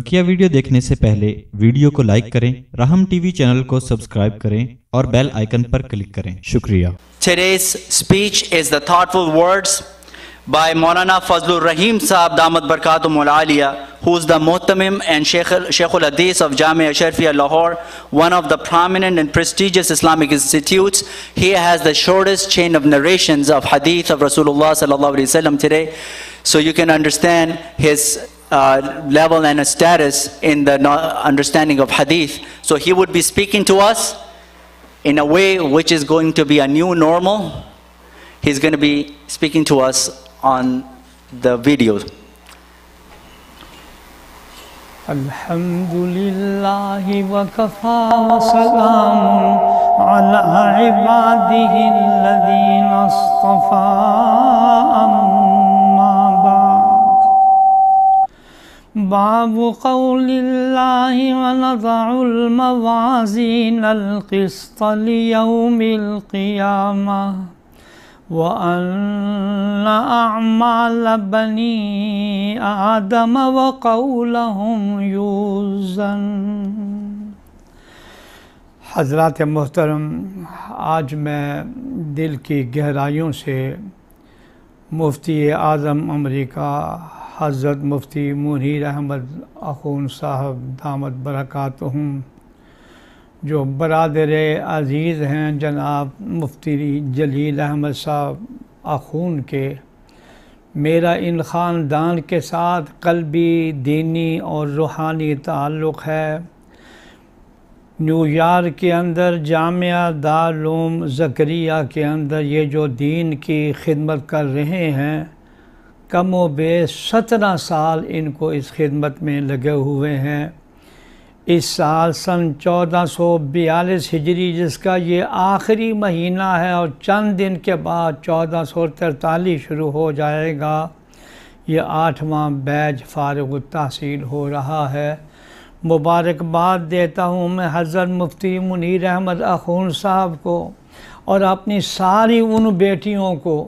बकिया वीडियो देखने से पहले वीडियो को लाइक करें राहम टीवी चैनल को सब्सक्राइब करें और बेल आइकन पर क्लिक करें शुक्रिया Today's speech is the thoughtful words by Maulana Fazlur Rahim Saab Damat Barkatum Aliya who is the Muhtamim and Sheikhul Hadith of Jamia Sharfiya Lahore one of the prominent and prestigious Islamic institutes he has the shortest chain of narrations of hadith of Rasulullah sallallahu alaihi wasallam today so you can understand his Uh, level and a status in the understanding of hadith. So he would be speaking to us in a way which is going to be a new normal. He's going to be speaking to us on the video. الحمد لله وكفى وسلام على عباده الذين اصطفى أما باب قول الله ونضع الموازين القسط ليوم القيامة وأن أعمال بني آدم وقولهم يوزن हजरत मोहतरम आज मैं दिल की गहराइयों से मुफ्ती आज़म America हज़रत मुफ्ती मुनर अहमद अखून साहब दामद बरक़ात जो बरदर अज़ीज़ हैं जनाब मुफ्ती जलील अहमद साहब अखून के मेरा इन ख़ानदान के साथ कलबी दीनी और रूहानी ताल्लुक़ है न्यूयॉर्क के अंदर जामिया दारूम ज़क्रिया के अंदर ये जो दीन की खिदमत कर रहे हैं कम व सत्रह साल इनको इस खिदमत में लगे हुए हैं इस साल सन चौदह सौ बयालीस हिजरी जिसका ये आखिरी महीना है और चंद दिन के बाद चौदह सौ तरतालीस शुरू हो जाएगा ये आठवां बैज फ़ारग तहसील हो रहा है मुबारकबाद देता हूँ मैं हज़रत मुफ्ती मुनीर अहमद अखून साहब को और अपनी सारी उन बेटियों को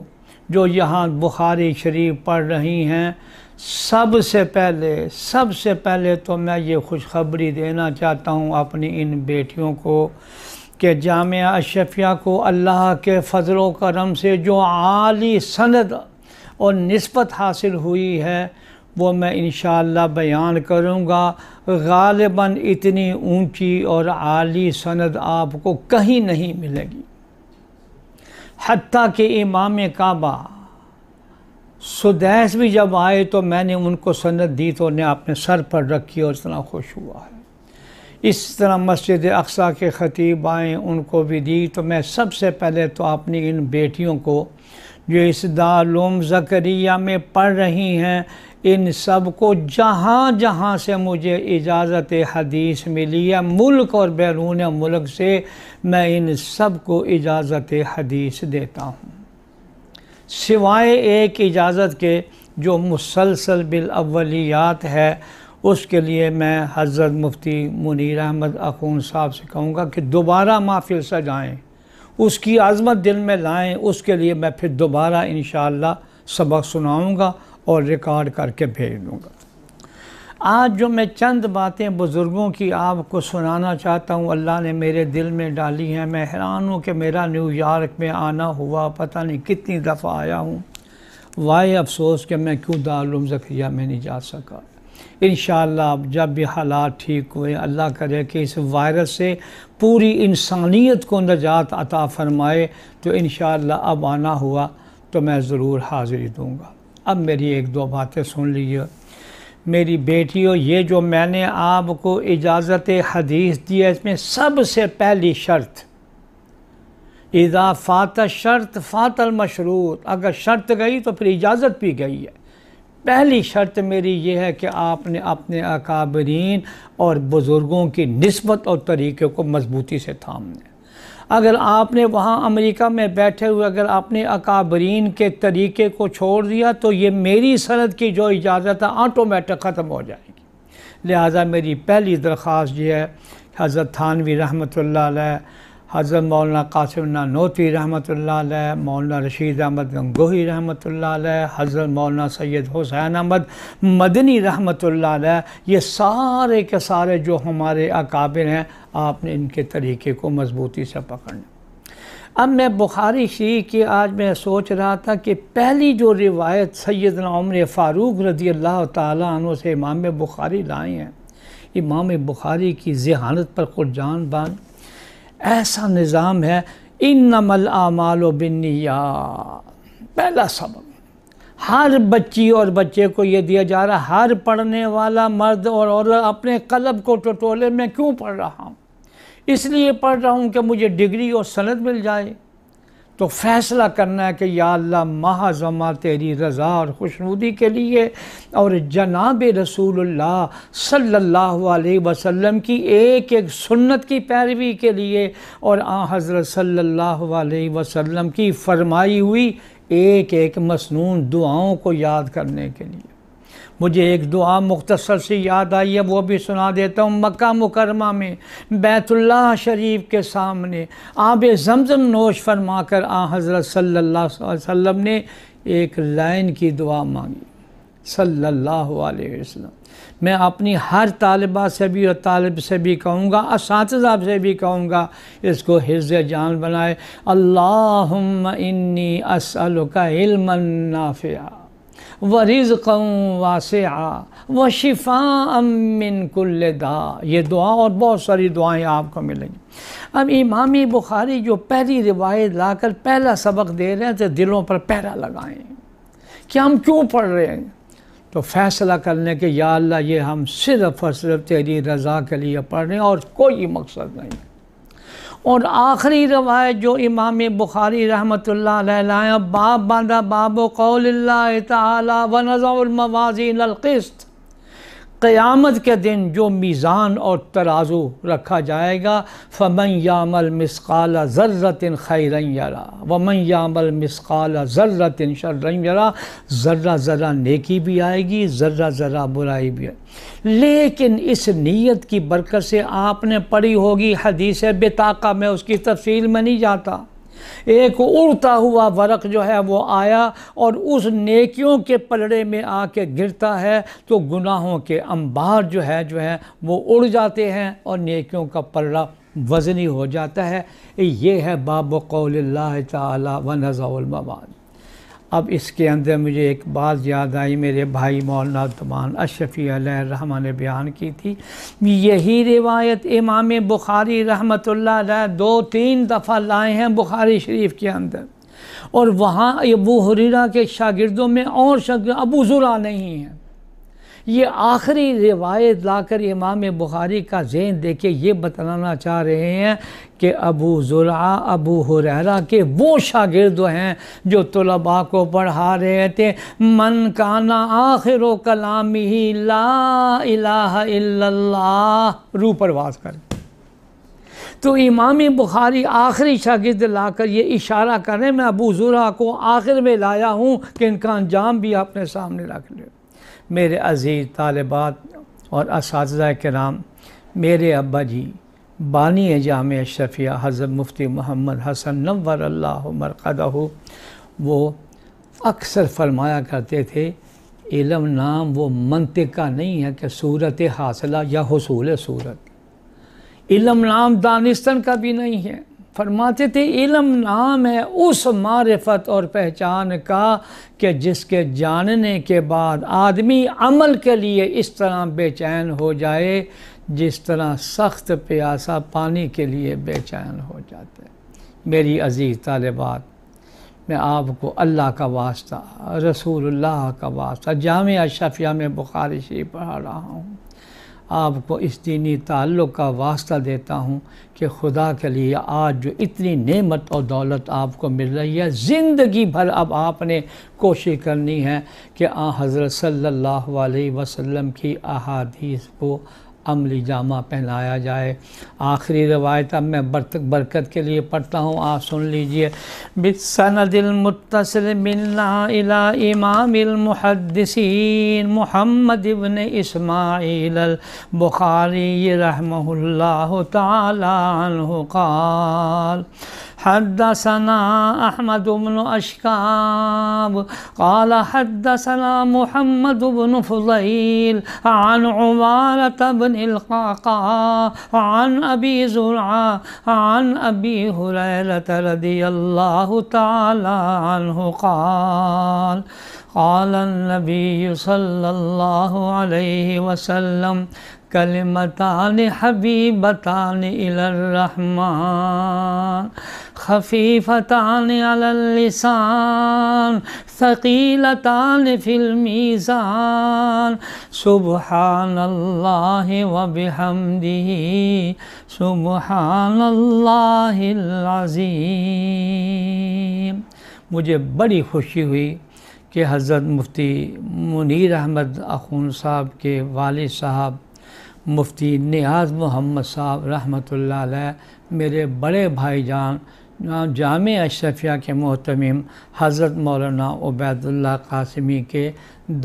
जो यहाँ बुखारी शरीफ पढ़ रही हैं सबसे पहले सबसे पहले तो मैं ये खुशखबरी देना चाहता हूँ अपनी इन बेटियों को कि जाम अशफिया को अल्लाह के फ़जल करम से जो आली सनद और नस्बत हासिल हुई है वो मैं इन बयान करूँगा गालिबा इतनी ऊंची और आली सनद आपको कहीं नहीं मिलेगी हती के इमाम काबा सुदैस भी जब आए तो मैंने उनको सन्नत दी तो उन्हें अपने सर पर रखी और इतना खुश हुआ है इस तरह मस्जिद अक्सा के ख़तीब आए उनको भी दी तो मैं सबसे पहले तो अपनी इन बेटियों को जो इस दालूम ज़करिया में पढ़ रही हैं इन सब को जहाँ जहाँ से मुझे इजाज़त हदीस मिली है मुल्क और बैरून मुल्क से मैं इन सब को इजाज़त हदीस देता हूँ सिवाय एक इजाज़त के जो मुसलसल बिलअवलियात है उसके लिए मैं हज़रत मुफ्ती मुनीर अहमद अखून साहब से कहूँगा कि दोबारा महफिल सजाएँ उसकी आज़मत दिल में लाएँ उसके लिए मैं फिर दोबारा इन सबक सुनाऊँगा और रिकॉर्ड करके भेज दूँगा आज जो मैं चंद बातें बुज़ुर्गों की आपको सुनाना चाहता हूँ अल्लाह ने मेरे दिल में डाली हैं मैं हैरान हूँ कि मेरा न्यूयॉर्क में आना हुआ पता नहीं कितनी दफ़ा आया हूँ वाह अफसोस कि मैं क्यों दारुम जखिया में नहीं जा सका इन जब भी हालात ठीक हुए अल्लाह करे कि इस वायरस से पूरी इंसानियत को नजात अता फरमाए तो इन अब आना हुआ तो मैं ज़रूर हाज़िरी दूँगा अब मेरी एक दो बातें सुन लीजिए मेरी बेटियों ये जो मैंने आपको इजाज़त हदीस दी है इसमें सबसे पहली शर्त फात शर्त फ़ातल मशरूत अगर शर्त गई तो फिर इजाज़त भी गई है पहली शर्त मेरी ये है कि आपने अपने अकाबरीन और बुज़ुर्गों की नस्बत और तरीक़े को मजबूती से थामने अगर आपने वहाँ अमेरिका में बैठे हुए अगर आपने अकाबरीन के तरीके को छोड़ दिया तो ये मेरी सनत की जो इजाज़त है आटोमेटिक ख़त्म हो जाएगी लिहाजा मेरी पहली दरख्वास्त ये है हज़रत थानवी रहमत ला हज़रत मौलाना कासिम ना नोती रहमत मौलाना रशीद अहमद गंगोही रहमत हज़रत मौलाना सैयद हुसैन अहमद मदनी रहमत ये सारे के सारे जो हमारे अकाबिर हैं आपने इनके तरीके को मजबूती से पकड़ना अब मैं बुखारी शरीफ की आज मैं सोच रहा था कि पहली जो रिवायत सैदना उम्र फ़ारूक रजी अल्लाह तु से इमाम बुखारी लाए हैं इमाम बुखारी की जहानत पर कुर्जान बान ऐसा निज़ाम है इन नमल आमाल पहला सबक हर बच्ची और बच्चे को ये दिया जा रहा हर पढ़ने वाला मर्द और औरत अपने कलब को टटोले में क्यों पढ़ रहा हूँ इसलिए पढ़ रहा हूँ कि मुझे डिग्री और सनत मिल जाए तो फ़ैसला करना है कि या अल्लाह महाजमा तेरी रज़ा और खुशनुदी के लिए और जनाब रसूलुल्लाह सल्लल्लाहु अलैहि वसल्लम की एक एक सुन्नत की पैरवी के लिए और आ हज़रत सल्लल्लाहु अलैहि वसल्लम की फरमाई हुई एक एक मसनून दुआओं को याद करने के लिए मुझे एक दुआ मुख्तसर से याद आई है वो भी सुना देता हूँ मक्का मुकरमा में बैतुल्ला शरीफ के सामने आब जमज़म नोश फरमा कर आ हज़रत सल्ला वसम ने एक लाइन की दुआ मांगी सल्ला अलैहि मैं अपनी हर तालबा से भी और तालब से भी कहूँगा इस से भी कहूँगा इसको हिज जान बनाए अल्लाह इन्नी का इल्मन नाफ़िया व रिज़ वासे आ व शिफा अमिन कुल्ल दा ये दुआ और बहुत सारी दुआएं आपको मिलेंगी अब इमाम बुखारी जो पहली रिवायत लाकर पहला सबक दे रहे हैं तो दिलों पर पहरा लगाएं कि हम क्यों पढ़ रहे हैं तो फैसला करने के या अल्लाह ये हम सिर्फ़ और सिर्फ तेरी रज़ा के लिए पढ़ रहे हैं और कोई मकसद नहीं है और आखिरी रवायत जो इमाम बुखारी रहमत लाया बाब बांधा बाब कौल ताली वनज़ामवाज़ी नलकस्त क़यामत के दिन जो मीज़ान और तराजू रखा जाएगा फ़मन यामल मिसकाल ज़र्रतिन खैरन यरा वमन यामल मिसकाल ज़र्रतिन शर्रन यरा ज़र्रा ज़रा नेकी भी आएगी ज़र्रा ज़रा बुराई भी आएगी लेकिन इस नीयत की बरकत से आपने पढ़ी होगी हदीस बेताका मैं उसकी तफसील में नहीं जाता एक उड़ता हुआ वर्क जो है वो आया और उस नेकियों के पलड़े में आके गिरता है तो गुनाहों के अंबार जो है जो है वो उड़ जाते हैं और नेकियों का पलड़ा वज़नी हो जाता है ये है बाब कौल ताला अब इसके अंदर मुझे एक बात याद आई मेरे भाई मौलाना तमान अशफ़ी रहमा ने बयान की थी यही रिवायत इमाम बुखारी रहमत दो तीन दफ़ा लाए हैं बुखारी शरीफ के अंदर और वहाँ अबू हुररा के शागिर्दों में और शागिर्द अबू ज़ुरा नहीं हैं ये आखिरी रिवायत लाकर इमाम बुखारी का जहन देखे ये बतलाना चाह रहे हैं कि अबू ज़ुरा अबू हुररा के वो शागिर्द हैं जो तलबा को पढ़ा रहे थे मन काना आखिर कलाम ही ला इलाह रू परवाज कर तो इमाम बुखारी आखिरी शागिर्द लाकर ये इशारा करें मैं अबू ज़ुरा को आखिर में लाया हूँ कि इनका अंजाम भी अपने सामने रख लिया मेरे अज़ीज़ तालबात और इस कराम मेरे अब्बा जी बानी जाम शफिया हज़र मुफ्ती मोहम्मद हसन नवर अल्लाह मरकदा वो अक्सर फरमाया करते थे इलम नाम वो मनत का नहीं है कि सूरत हासिला या हसूल सूरत इलम नाम दानिस्तन का भी नहीं है फरमाते थे इलम नाम है उस मारफत और पहचान का कि जिसके जानने के बाद आदमी अमल के लिए इस तरह बेचैन हो जाए जिस तरह सख्त प्यासा पानी के लिए बेचैन हो जाता है मेरी अजीज़ तालबात मैं आपको अल्लाह का वास्ता रसूलुल्लाह का वास्ता जाम शफिया में बुखारी शरीफ पढ़ा रहा हूँ आपको इस दीनी ताल्लुक़ का वास्ता देता हूँ कि खुदा के लिए आज जो इतनी नेमत और दौलत आपको मिल रही है ज़िंदगी भर अब आपने कोशिश करनी है कि आ हज़रत सल्लल्लाहु अलैहि वसल्लम की अहादीस को अमली जामा पहनाया जाए आखिरी रवायत अब मैं बरकत के लिए पढ़ता हूँ आप सुन लीजिए दिल मुतसर मिलना इला इमामिलमुहदसिन मोहम्मद इबन इसमाइल बुखारी रहमल्ला ताल حدثنا أحمد بن أشكاب قال حدثنا محمد بن فضيل عن عمارة بن القعقاع عن أبي زرعة عن أبي هريرة رضي الله تعالى عنه قال قال النبي صلى الله عليه وسلم कलमतान हबीबतान इलरहमान खफीफतान अललिसान ثقीलतान फ़िल्मीज़ान सुबहान अल्लाह व सुबहान अल्लाह मुझे बड़ी खुशी हुई कि हज़रत मुफ्ती मुनीर अहमद अखून साहब के वाल साहब मुफ्ती नियाज मोहम्मद साहब रहमत मेरे बड़े भाईजान जाम अशरफिया के मोहतम हज़रत मौलाना उबैदुल्ला कासमी के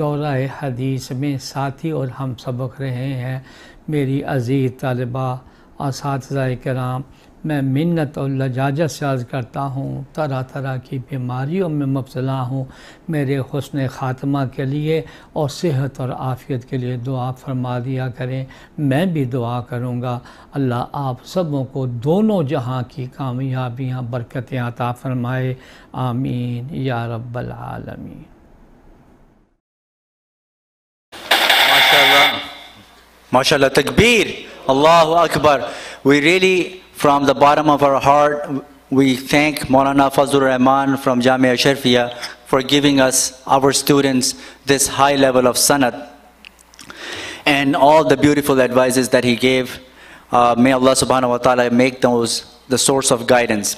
दौरा हदीस में साथी और हम सबक रहे हैं मेरी अजीज़ तलबा साथ कराम मैं मिन्नत और लजाजत से अर्ज़ करता हूँ तरह तरह की बीमारियों में मुबला हूँ मेरे हसन ख़ात्मा के लिए और सेहत और आफ़ियत के लिए दुआ फरमा दिया करें मैं भी दुआ करूँगा अल्लाह आप सबों को दोनों जहाँ की कामयाबियाँ बरकतें अता फरमाए आमीन या रब्बल माशा तकबीर अल्लाह अकबर we really From the bottom of our heart, we thank Maulana Fazlur Rahman from Jamia Sharfia for giving us, our students, this high level of sanat and all the beautiful advices that he gave. Uh, may Allah subhanahu wa ta'ala make those the source of guidance.